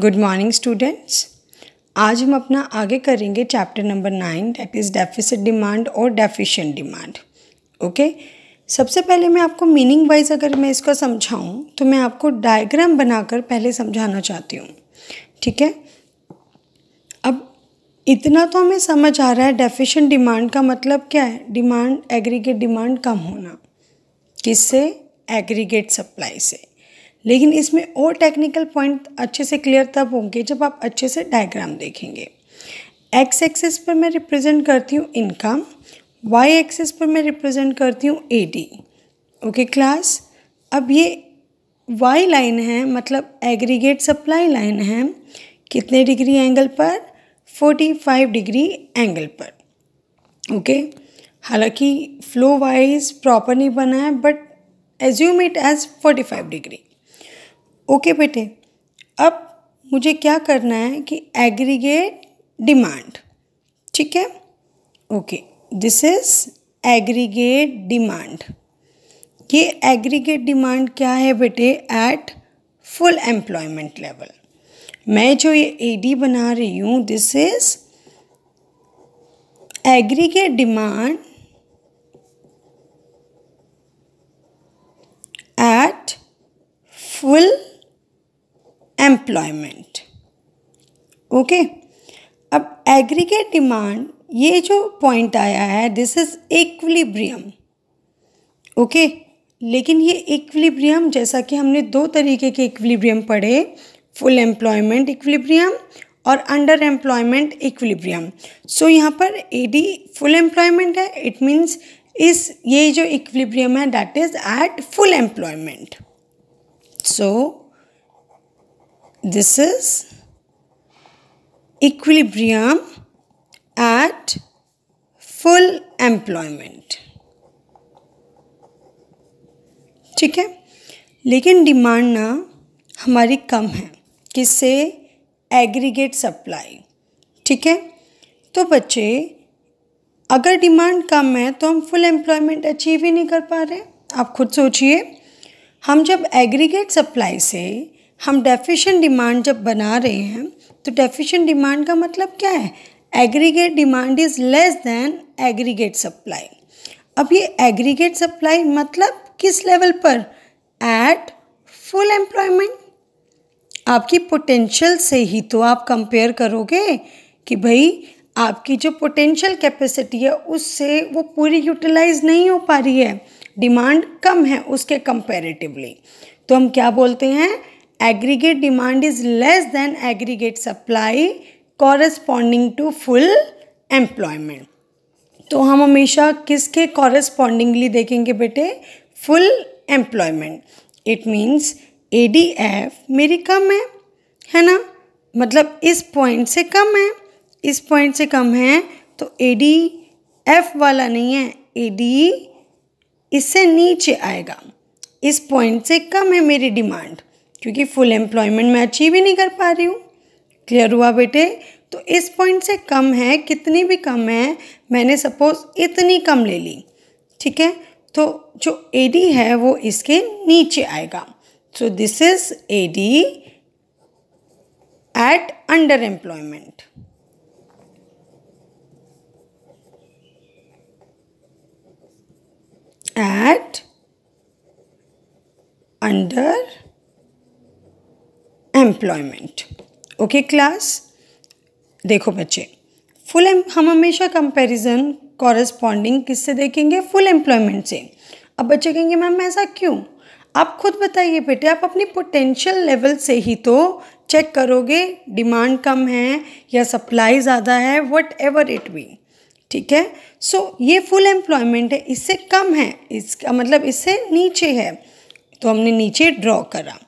Good morning students आज हम अपना आगे करेंगे chapter number nine that is deficit demand और डेफिशिएंट डिमांड ओके सबसे पहले मैं आपको मीनिंग वाइज अगर मैं इसका समझाऊं तो मैं आपको डायग्राम बनाकर पहले समझाना चाहती हूँ ठीक है अब इतना तो हमें समझ आ रहा है डेफिशिएंट डिमांड का मतलब क्या है डिमांड एग्रीगेट डिमांड कम होना किससे एग्रीगेट सप्लाई से लेकिन इसमें और टेक्निकल पॉइंट अच्छे से क्लियर तब होंगे जब आप अच्छे से डायग्राम देखेंगे एक्स एक्सेस पर मैं रिप्रेजेंट करती हूँ इनकम वाई एक्सेस पर मैं रिप्रेजेंट करती हूँ ए डी ओके क्लास अब ये वाई लाइन है मतलब एग्रीगेट सप्लाई लाइन है कितने डिग्री एंगल पर 45 डिग्री एंगल पर ओके okay? हालांकि फ्लो वाइज प्रॉपर नहीं बना है but assume it as 45 degree okay बेटे अब मुझे क्या करना है कि एग्रीगेट डिमांड ठीक है okay this is aggregate demand ये एग्रीगेट डिमांड क्या है बेटे एट फुल एम्प्लॉयमेंट लेवल मैं जो ये एडी बना रही हूँ this is aggregate demand at full employment okay अब एग्रीगेट डिमांड ये जो पॉइंट आया है दिस इज इक्विलिब्रियम ओके लेकिन ये इक्विलिब्रियम जैसा कि हमने दो तरीके के इक्विलिब्रियम पढ़े फुल एम्प्लॉयमेंट इक्विलिब्रियम और अंडर एम्प्लॉयमेंट इक्विलिब्रियम सो यहाँ पर एडी फुल एम्प्लॉयमेंट है इट मीन्स इस ये जो इक्विलिब्रियम है that is at full employment so This is equilibrium at full employment ठीक है लेकिन डिमांड ना हमारी कम है किससे एग्रीगेट सप्लाई ठीक है तो बच्चे अगर डिमांड कम है तो हम फुल एम्प्लॉयमेंट अचीव ही नहीं कर पा रहे आप खुद सोचिए हम जब एग्रीगेट सप्लाई से हम डेफिशिएंट डिमांड जब बना रहे हैं तो डेफिशन डिमांड का मतलब क्या है aggregate demand is less than aggregate supply अब ये एग्रीगेट सप्लाई मतलब किस लेवल पर एट फुल एम्प्लॉयमेंट आपकी पोटेंशियल से ही तो आप कंपेयर करोगे कि भाई आपकी जो पोटेंशियल कैपेसिटी है उससे वो पूरी यूटिलाइज नहीं हो पा रही है डिमांड कम है उसके कंपेरेटिवली तो हम क्या बोलते हैं aggregate demand is less than aggregate supply corresponding to full employment तो हम हमेशा किसके कॉरेस्पॉन्डिंगली देखेंगे बेटे full employment it means A D F मेरी कम है है ना मतलब इस पॉइंट से कम है इस पॉइंट से कम है तो ए डी एफ वाला नहीं है ए डी इससे नीचे आएगा इस पॉइंट से कम है मेरी डिमांड क्योंकि फुल एम्प्लॉयमेंट मैं अचीव ही नहीं कर पा रही हूँ क्लियर हुआ बेटे तो इस पॉइंट से कम है कितनी भी कम है मैंने सपोज इतनी कम ले ली ठीक है तो जो ए डी है वो इसके नीचे आएगा so this is A D at under employment at under employment okay class देखो बच्चे फुल हम हमेशा कंपैरिजन कॉरेस्पॉन्डिंग किससे देखेंगे फुल एम्प्लॉयमेंट से अब बच्चे कहेंगे मैम ऐसा क्यों आप खुद बताइए बेटे आप अपनी पोटेंशियल लेवल से ही तो चेक करोगे डिमांड कम है या सप्लाई ज़्यादा है वट एवर इट बी ठीक है सो so, ये फुल एम्प्लॉयमेंट है इससे कम है इसका मतलब इससे नीचे है तो हमने नीचे ड्रॉ करा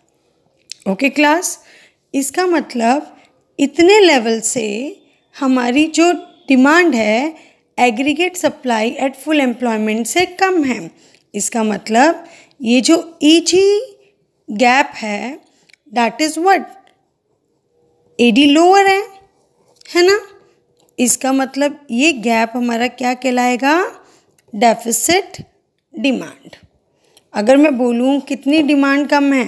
ओके okay, क्लास इसका मतलब इतने लेवल से हमारी जो डिमांड है aggregate supply at full employment से कम है इसका मतलब ये जो ईजी e गैप है that is what AD lower है है ना इसका मतलब ये गैप हमारा क्या कहलाएगा डेफिसिट डिमांड अगर मैं बोलूँ कितनी डिमांड कम है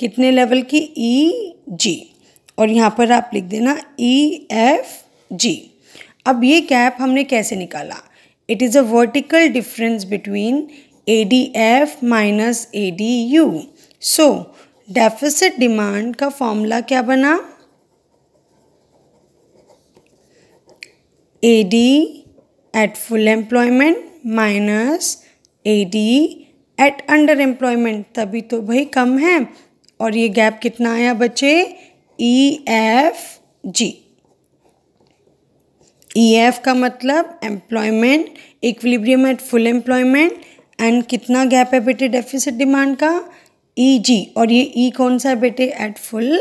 कितने लेवल की ई e जी और यहाँ पर आप लिख देना ई एफ जी अब ये गैप हमने कैसे निकाला it is a vertical difference between A D F minus A D U so deficit demand का फॉर्मूला क्या बना A D at full employment minus A D at under employment तभी तो भाई कम है और ये गैप कितना आया बच्चे ई एफ जी ई एफ का मतलब employment equilibrium at full employment and कितना गैप है बेटे डेफिसिट डिमांड का ई e, जी और ये ई e कौन सा है बेटे एट फुल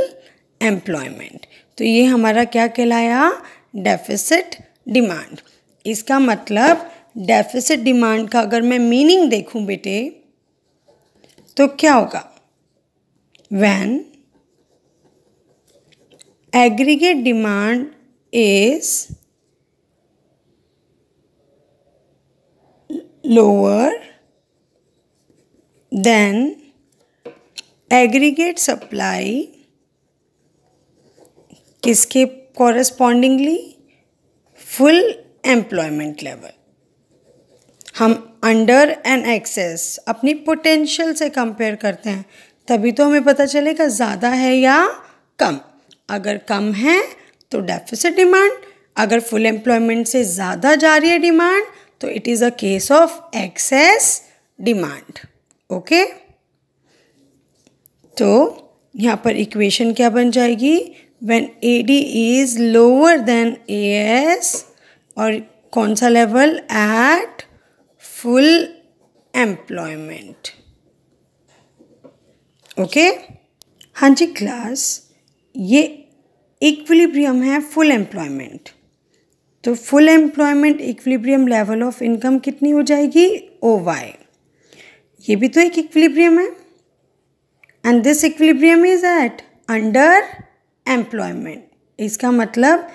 एम्प्लॉयमेंट तो ये हमारा क्या कहलाया डेफिसिट डिमांड इसका मतलब डेफिसिट डिमांड का अगर मैं मीनिंग देखूं बेटे तो क्या होगा when aggregate demand is lower than aggregate supply किसके कॉरस्पॉन्डिंगली फुल एम्प्लॉयमेंट लेवल हम अंडर एंड एक्सेस अपनी पोटेंशियल से कंपेयर करते हैं तभी तो हमें पता चलेगा ज़्यादा है या कम अगर कम है तो डेफिसिट डिमांड अगर फुल एम्प्लॉयमेंट से ज़्यादा जा रही है डिमांड तो it is a case of excess demand okay तो यहाँ पर इक्वेशन क्या बन जाएगी D is lower than A S और कौन सा level at full employment okay हाँ जी क्लास ये इक्विलिब्रियम है फुल एम्प्लॉयमेंट तो full employment equilibrium level of income कितनी हो जाएगी ओ वाई ये भी तो एक इक्विलिब्रियम है and this equilibrium is at under employment इसका मतलब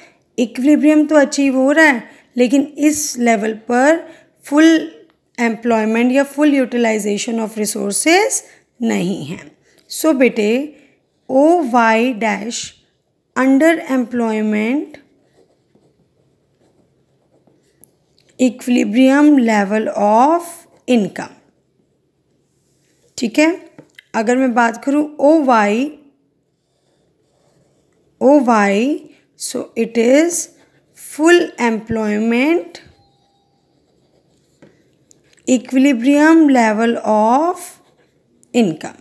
इक्विलिब्रियम तो अचीव हो रहा है लेकिन इस लेवल पर फुल एम्प्लॉयमेंट या फुल यूटिलाइजेशन ऑफ रिसोर्सेज नहीं है सो बेटे O Y dash under employment equilibrium level of income ठीक है अगर मैं बात करूँ O Y O Y so it is full employment equilibrium level of income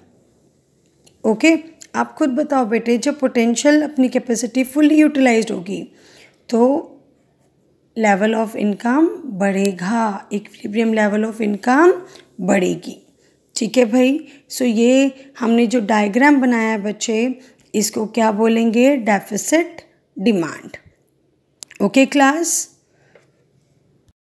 okay आप खुद बताओ बेटे जब पोटेंशियल अपनी कैपेसिटी फुली यूटिलाइज होगी तो लेवल ऑफ इनकम बढ़ेगा इक्विलिब्रियम लेवल ऑफ इनकम बढ़ेगी ठीक है भाई सो ये हमने जो डायग्राम बनाया है बच्चे इसको क्या बोलेंगे डेफिसिट डिमांड ओके क्लास